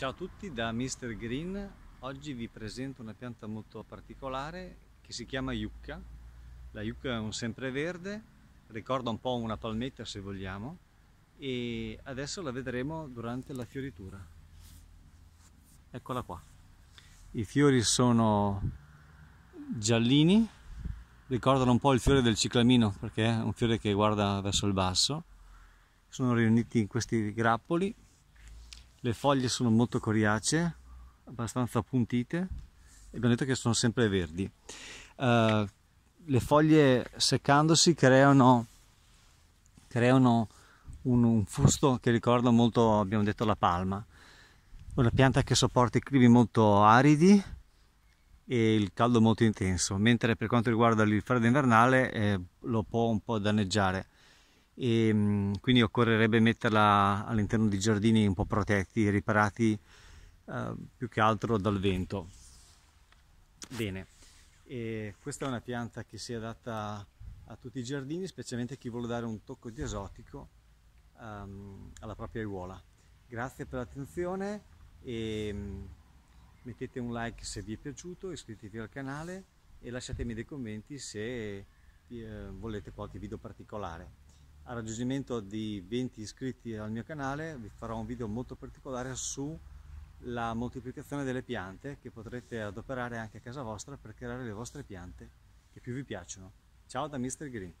Ciao a tutti da Mr. Green, oggi vi presento una pianta molto particolare che si chiama yucca. La yucca è un sempreverde, ricorda un po' una palmetta se vogliamo e adesso la vedremo durante la fioritura. Eccola qua. I fiori sono giallini, ricordano un po' il fiore del ciclamino perché è un fiore che guarda verso il basso. Sono riuniti in questi grappoli le foglie sono molto coriacee, abbastanza appuntite e abbiamo detto che sono sempre verdi. Uh, le foglie seccandosi creano, creano un, un, fusto che ricorda molto, abbiamo detto, la palma. Una pianta che sopporta i climi molto aridi e il caldo molto intenso, mentre per quanto riguarda il freddo invernale eh, lo può un po' danneggiare e ehm, quindi occorrerebbe metterla all'interno di giardini un po' protetti, riparati eh, più che altro dal vento. Bene, e questa è una pianta che si adatta a tutti i giardini, specialmente chi vuole dare un tocco di esotico ehm, alla propria aiuola. Grazie per l'attenzione e mm, mettete un like se vi è piaciuto, iscrivetevi al canale e lasciatemi dei commenti se eh, volete qualche video particolare al raggiungimento di 20 iscritti al mio canale vi farò un video molto particolare sulla moltiplicazione delle piante che potrete adoperare anche a casa vostra per creare le vostre piante che più vi piacciono. Ciao da Mr. Green!